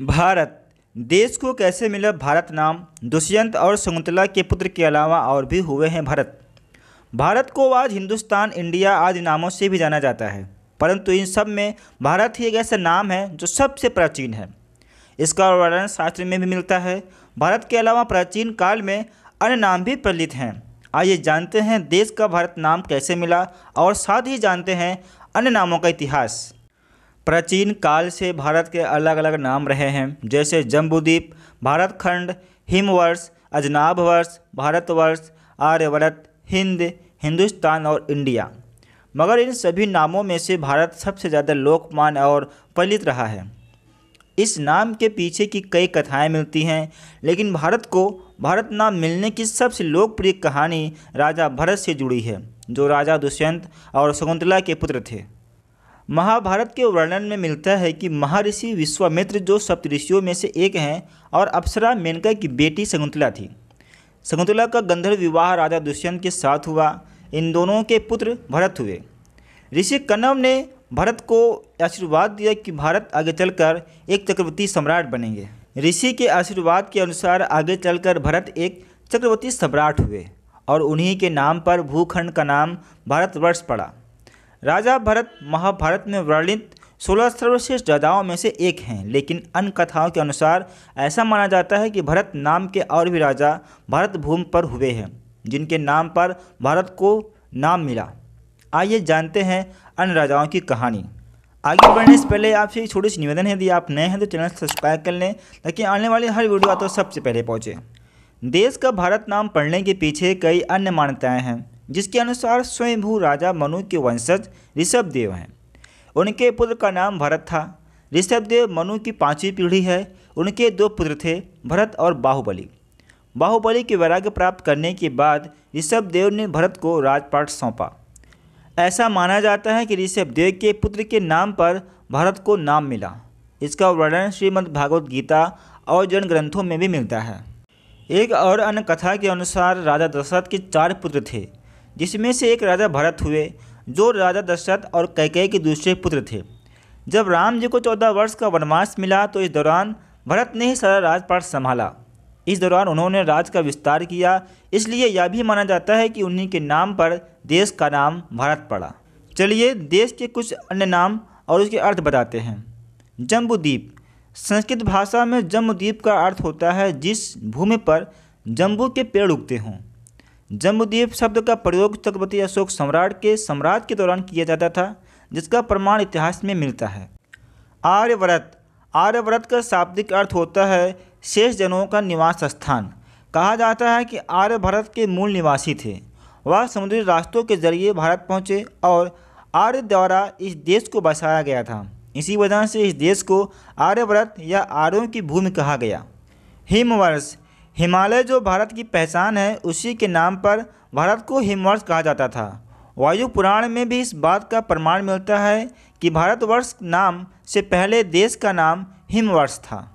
भारत देश को कैसे मिला भारत नाम दुष्यंत और शकुंतला के पुत्र के अलावा और भी हुए हैं भारत भारत को आज हिंदुस्तान इंडिया आदि नामों से भी जाना जाता है परंतु इन सब में भारत ही एक ऐसा नाम है जो सबसे प्राचीन है इसका वर्णन शास्त्र में भी मिलता है भारत के अलावा प्राचीन काल में अन्य नाम भी प्रचलित हैं आइए जानते हैं देश का भारत नाम कैसे मिला और साथ ही जानते हैं अन्य नामों का इतिहास प्राचीन काल से भारत के अलग अलग नाम रहे हैं जैसे जम्बूद्वीप भारत खंड हिमवर्ष अजनाभवर्ष भारतवर्ष आर्यवर्त हिंद हिंदुस्तान और इंडिया मगर इन सभी नामों में से भारत सबसे ज़्यादा लोकमान और पलित रहा है इस नाम के पीछे की कई कथाएं मिलती हैं लेकिन भारत को भारत नाम मिलने की सबसे लोकप्रिय कहानी राजा भरत से जुड़ी है जो राजा दुष्यंत और शकुंतला के पुत्र थे महाभारत के वर्णन में मिलता है कि महर्षि विश्वामित्र जो सप्तऋषियों में से एक हैं और अप्सरा मेनका की बेटी शकुंतला थी शकुंतला का गंधर्व विवाह राजा दुष्यंत के साथ हुआ इन दोनों के पुत्र भरत हुए ऋषि कन्नव ने भरत को आशीर्वाद दिया कि भारत आगे चलकर एक चक्रवर्ती सम्राट बनेंगे ऋषि के आशीर्वाद के अनुसार आगे चलकर भरत एक चक्रवर्ती सम्राट हुए और उन्हीं के नाम पर भूखंड का नाम भारतवर्ष पड़ा राजा भरत महाभारत में वर्णित सोलह सर्वश्रेष्ठ राजाओं में से एक हैं लेकिन अन्य कथाओं के अनुसार ऐसा माना जाता है कि भरत नाम के और भी राजा भरत भूमि पर हुए हैं जिनके नाम पर भारत को नाम मिला आइए जानते हैं अन्य राजाओं की कहानी आगे बढ़ने से पहले आपसे एक छोटी सी निवेदन है यदि आप नए हैं तो चैनल सब्सक्राइब कर लें ताकि आने वाली हर वीडियो आप तो सबसे पहले पहुँचे देश का भारत नाम पढ़ने के पीछे कई अन्य मान्यताएँ हैं जिसके अनुसार स्वयंभू राजा मनु के वंशज ऋषभदेव हैं उनके पुत्र का नाम भरत था ऋषभदेव मनु की पांचवी पीढ़ी है उनके दो पुत्र थे भरत और बाहुबली बाहुबली के वैराग्य प्राप्त करने के बाद ऋषभदेव ने भरत को राजपाट सौंपा ऐसा माना जाता है कि ऋषभदेव के पुत्र के नाम पर भरत को नाम मिला इसका वर्णन श्रीमद् भागवत गीता और जन ग्रंथों में भी मिलता है एक और अन्य कथा के अनुसार राजा दशरथ के चार पुत्र थे जिसमें से एक राजा भरत हुए जो राजा दशरथ और कैकेय के दूसरे पुत्र थे जब राम जी को चौदह वर्ष का वनवास मिला तो इस दौरान भरत ने ही सारा राजपाट संभाला इस दौरान उन्होंने राज का विस्तार किया इसलिए यह भी माना जाता है कि उन्हीं के नाम पर देश का नाम भारत पड़ा चलिए देश के कुछ अन्य नाम और उसके अर्थ बताते हैं जम्बूद्वीप संस्कृत भाषा में जम्बूद्वीप का अर्थ होता है जिस भूमि पर जम्बू के पेड़ उगते हों जम्बुद्वीप शब्द का प्रयोग चक्रवर्ती अशोक सम्राट के सम्राट के दौरान किया जाता था जिसका प्रमाण इतिहास में मिलता है आर्यव्रत आर्यव्रत का शाब्दिक अर्थ होता है शेष जनों का निवास स्थान कहा जाता है कि आर्यभरत के मूल निवासी थे वह समुद्री रास्तों के जरिए भारत पहुँचे और आर्य द्वारा इस देश को बसाया गया था इसी वजह से इस देश को आर्यव्रत या आर्यों की भूमि कहा गया हिमवर्ष हिमालय जो भारत की पहचान है उसी के नाम पर भारत को हिमवर्ष कहा जाता था वायु पुराण में भी इस बात का प्रमाण मिलता है कि भारतवर्ष नाम से पहले देश का नाम हिमवर्ष था